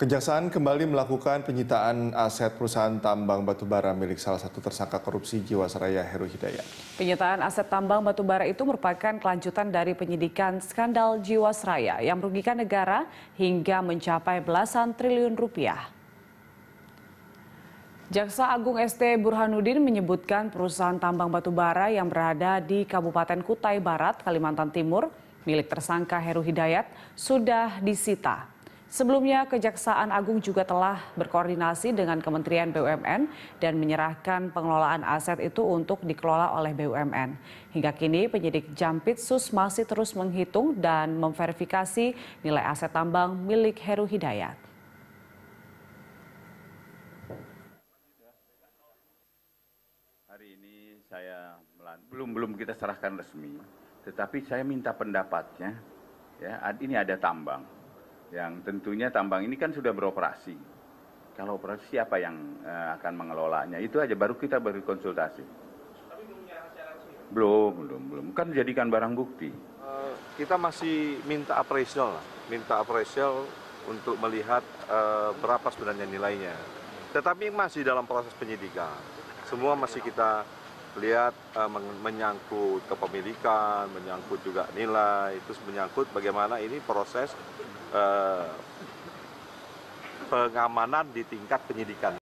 Kejaksaan kembali melakukan penyitaan aset perusahaan tambang batubara milik salah satu tersangka korupsi Jiwasraya Heru Hidayat. Penyitaan aset tambang batubara itu merupakan kelanjutan dari penyidikan skandal Jiwasraya yang merugikan negara hingga mencapai belasan triliun rupiah. Jaksa Agung ST Burhanuddin menyebutkan perusahaan tambang batubara yang berada di Kabupaten Kutai Barat, Kalimantan Timur, milik tersangka Heru Hidayat, sudah disita. Sebelumnya, Kejaksaan Agung juga telah berkoordinasi dengan Kementerian BUMN dan menyerahkan pengelolaan aset itu untuk dikelola oleh BUMN. Hingga kini, penyidik Jampitsus masih terus menghitung dan memverifikasi nilai aset tambang milik Heru Hidayat. Hari ini saya belum belum kita serahkan resmi, tetapi saya minta pendapatnya. Ya, ini ada tambang yang tentunya tambang ini kan sudah beroperasi. Kalau operasi siapa yang uh, akan mengelolanya? Itu aja baru kita baru konsultasi. Tapi belum Belum, belum, belum. Kan jadikan barang bukti. Uh, kita masih minta appraisal minta appraisal untuk melihat uh, berapa sebenarnya nilainya. Tetapi masih dalam proses penyidikan. Semua masih kita lihat uh, menyangkut kepemilikan, menyangkut juga nilai, terus menyangkut bagaimana ini proses Eh, pengamanan di tingkat penyidikan